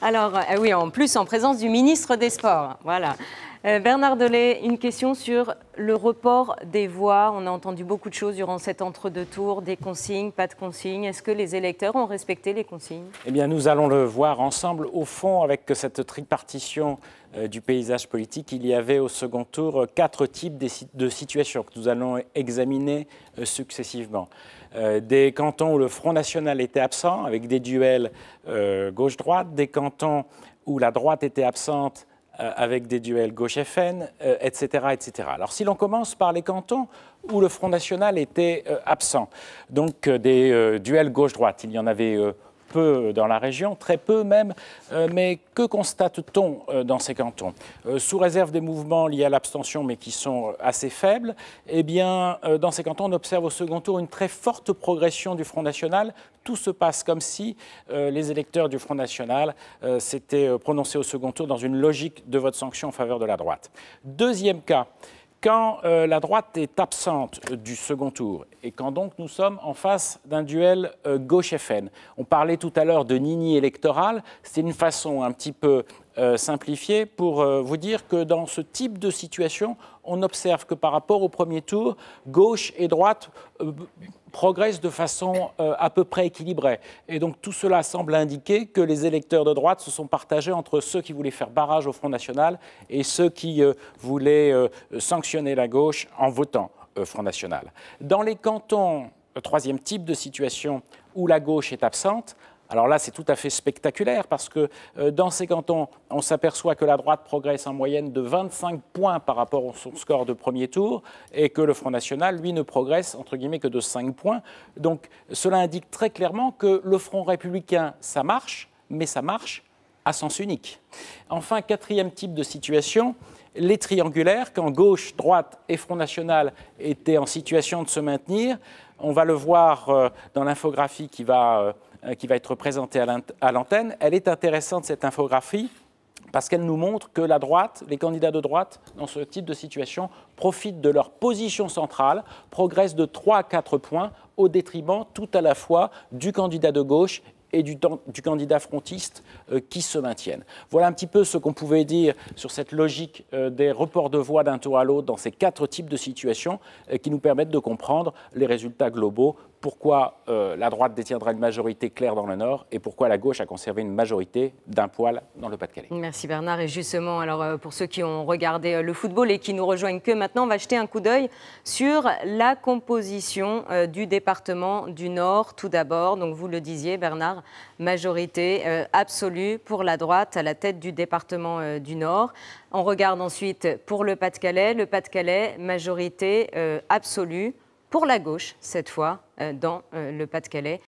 Alors, euh, oui, en plus, en présence du ministre des Sports. Voilà. Euh, Bernard Delay, une question sur le report des voix. On a entendu beaucoup de choses durant cet entre-deux tours, des consignes, pas de consignes. Est-ce que les électeurs ont respecté les consignes Eh bien, nous allons le voir ensemble. Au fond, avec cette tripartition euh, du paysage politique, il y avait au second tour quatre types de situations que nous allons examiner euh, successivement. des cantons où le Front National était absent, avec des duels gauche-droite, des cantons où la droite était absente euh, avec des duels gauche-FN, etc., euh, etc. Alors si l'on commence par les cantons où le Front National était euh, absent, donc des duels gauche-droite, il y en avait peu euh, dans la région, très peu même, euh, mais que constate-t-on euh, dans ces cantons Sous réserve des mouvements liés à l'abstention, mais qui sont assez faibles, eh bien, dans ces cantons, on observe au second tour une très forte progression du Front National. Tout se passe comme si les électeurs du Front National s'étaient prononcés au second tour dans une logique de vote sanction en faveur de la droite. Deuxième cas, quand euh, la droite est absente euh, du second tour et quand donc nous sommes en face d'un duel euh, gauche-FN. On parlait tout à l'heure de nini électoral, c'est une façon un petit peu simplifiée pour vous dire que dans ce type de situation, on observe que par rapport au premier tour, gauche et droite progresse de façon euh, à peu près équilibrée. Et donc tout cela semble indiquer que les électeurs de droite se sont partagés entre ceux qui voulaient faire barrage au Front National et ceux qui euh, voulaient euh, sanctionner la gauche en votant Front National. Dans les cantons, troisième type de situation où la gauche est absente, alors là, c'est tout à fait spectaculaire parce que euh, dans ces cantons, on s'aperçoit que la droite progresse en moyenne de 25 points par rapport à son score de premier tour et que le Front National, lui, ne progresse entre guillemets que de 5 points. Donc cela indique très clairement que le Front républicain, ça marche, mais ça marche à sens unique. Enfin, quatrième type de situation, les triangulaires, quand gauche, droite et Front National étaient en situation de se maintenir, on va le voir euh, dans l'infographie qui va euh, euh, qui va être présentée à l'antenne. Elle est intéressante, cette infographie, parce qu'elle nous montre que la droite, les candidats de droite, dans ce type de situation, profitent de leur position centrale, progressent de 3 à 4 points au détriment tout à la fois du candidat de gauche et du, candidat frontiste euh, qui se maintiennent. Voilà un petit peu ce qu'on pouvait dire sur cette logique euh, des reports de voix d'un tour à l'autre dans ces quatre types de situations qui nous permettent de comprendre les résultats globaux pourquoi euh, la droite détiendra une majorité claire dans le Nord et pourquoi la gauche a conservé une majorité d'un poil dans le Pas-de-Calais. Merci Bernard. Et justement, alors euh, pour ceux qui ont regardé euh, le football et qui nous rejoignent que maintenant, on va jeter un coup d'œil sur la composition du département du Nord. Tout d'abord, donc vous le disiez, Bernard, majorité absolue pour la droite à la tête du département du Nord. On regarde ensuite pour le Pas-de-Calais, le Pas-de-Calais, majorité absolue pour la gauche, cette fois, euh, dans euh, le Pas-de-Calais,